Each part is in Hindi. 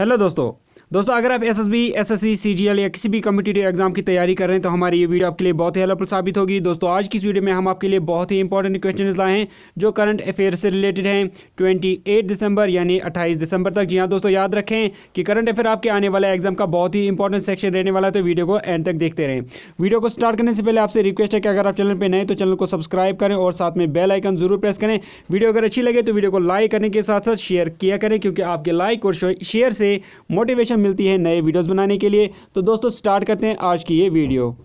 हेलो दोस्तों दोस्तों अगर आप S S B S S C C G L या किसी भी कम्पिटेटिव एग्जाम की तैयारी कर रहे हैं तो हमारी ये वीडियो आपके लिए बहुत ही हेल्पफुल साबित होगी दोस्तों आज की इस वीडियो में हम आपके लिए बहुत ही इंपॉर्टेंट क्वेश्चन लाए हैं जो करंट अफेयर से रिलेटेड हैं ट्वेंटी एट दिसंबर यानी अट्ठाईस दिसंबर तक जी हाँ दोस्तों याद रखें कि करंट अफेयर आपके आने वाला एग्जाम का बहुत ही इंपॉर्टेंट सेक्शन रहने वाला है तो वीडियो को एंड तक देखते रहें वीडियो को स्टार्ट करने से पहले आपसे रिक्वेस्ट है कि अगर आप चैनल पर नए तो चैनल को सब्सक्राइब करें और साथ में बेल आइकन जरूर प्रेस करें वीडियो अगर अच्छी लगे तो वीडियो को लाइक करने के साथ साथ शेयर किया करें क्योंकि आपके लाइक और शेयर से मोटिवेशन मिलती है नए वीडियोस बनाने के लिए तो दोस्तों स्टार्ट करते हैं आज की ये वीडियो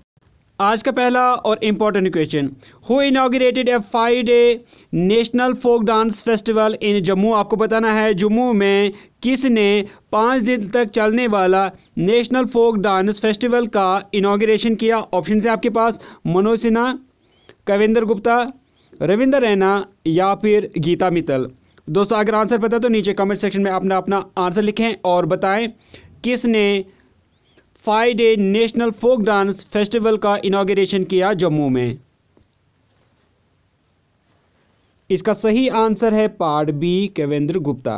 आज का पहला और important question who inaugurated a five day national folk dance festival in Jammu आपको बताना है जम्मू में किसने पाँच दिन तक चलने वाला नेशनल फोक डांस फेस्टिवल का इनाग्रेशन किया ऑप्शन है आपके पास मनोज सिन्हा कविंदर गुप्ता रविंदर रैना या फिर गीता मित्तल दोस्तों अगर आंसर पता है तो नीचे कमेंट सेक्शन में अपना अपना आंसर लिखें और बताएं किसने five day national folk dance festival का इनाग्रेशन किया जम्मू में इसका सही आंसर है पार्ट बी केवेंद्र गुप्ता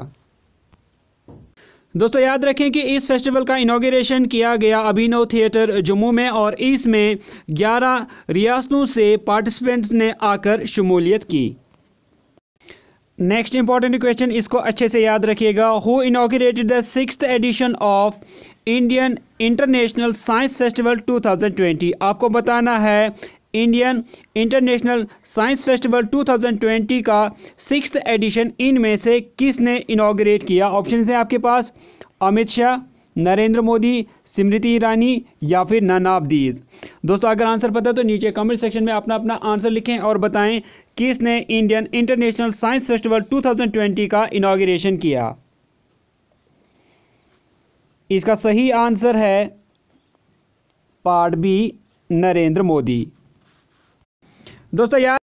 दोस्तों याद रखें कि इस फेस्टिवल का इनाग्रेशन किया गया अभिनव थिएटर जम्मू में और इसमें 11 रियासतों से पार्टिसिपेंट्स ने आकर शमूलियत की नेक्स्ट इंपॉर्टेंट क्वेश्चन इसको अच्छे से याद रखिएगा who inaugurated the six edition of Indian international science festival 2020 आपको बताना है इंडियन इंटरनेशनल साइंस फेस्टिवल 2020 का सिक्स एडिशन इनमें से किसने इनाग्रेट किया ऑप्शन है आपके पास अमित शाह नरेंद्र मोदी स्मृति ईरानी या फिर नाना दीज दोस्तों अगर आंसर पता है तो नीचे कमेंट सेक्शन में अपना अपना आंसर लिखें और बताएं किसने इंडियन इंटरनेशनल साइंस फेस्टिवल 2020 का इनाग्रेशन किया इसका सही आंसर है पार्ट बी नरेंद्र मोदी दोस्तों यार